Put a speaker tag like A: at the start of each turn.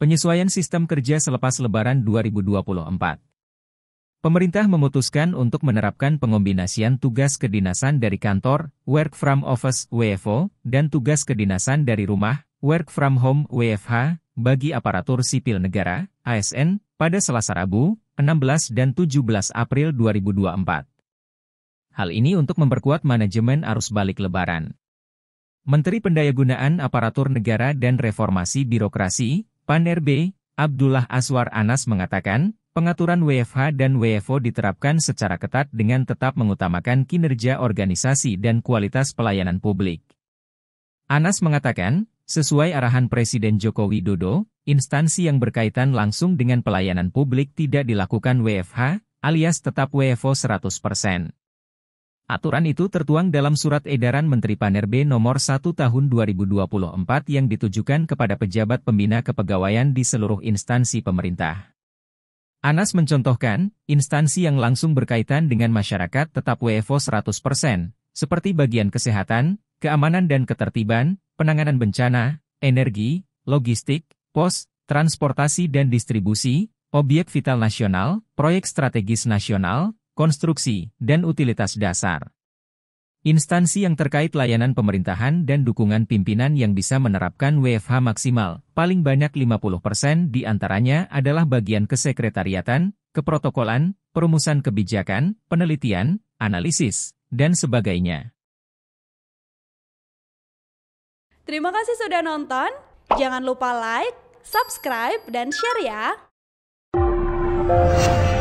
A: Penyesuaian sistem kerja selepas Lebaran 2024. Pemerintah memutuskan untuk menerapkan pengombinasian tugas kedinasan dari kantor, work from office (WFO) dan tugas kedinasan dari rumah, work from home (WFH) bagi aparatur sipil negara (ASN) pada Selasa Rabu, 16 dan 17 April 2024. Hal ini untuk memperkuat manajemen arus balik Lebaran. Menteri Pendayagunaan Aparatur Negara dan Reformasi Birokrasi, B, Abdullah Aswar Anas mengatakan, pengaturan WFH dan WFO diterapkan secara ketat dengan tetap mengutamakan kinerja organisasi dan kualitas pelayanan publik. Anas mengatakan, sesuai arahan Presiden Joko Widodo, instansi yang berkaitan langsung dengan pelayanan publik tidak dilakukan WFH, alias tetap WFO 100%. Aturan itu tertuang dalam Surat Edaran Menteri Panerbe Nomor 1 Tahun 2024 yang ditujukan kepada pejabat pembina kepegawaian di seluruh instansi pemerintah. Anas mencontohkan, instansi yang langsung berkaitan dengan masyarakat tetap WFO 100%, seperti bagian kesehatan, keamanan dan ketertiban, penanganan bencana, energi, logistik, pos, transportasi dan distribusi, objek vital nasional, proyek strategis nasional, konstruksi, dan utilitas dasar. Instansi yang terkait layanan pemerintahan dan dukungan pimpinan yang bisa menerapkan WFH maksimal, paling banyak 50% di antaranya adalah bagian kesekretariatan, keprotokolan, perumusan kebijakan, penelitian, analisis, dan sebagainya.
B: Terima kasih sudah nonton. Jangan lupa like, subscribe, dan share ya.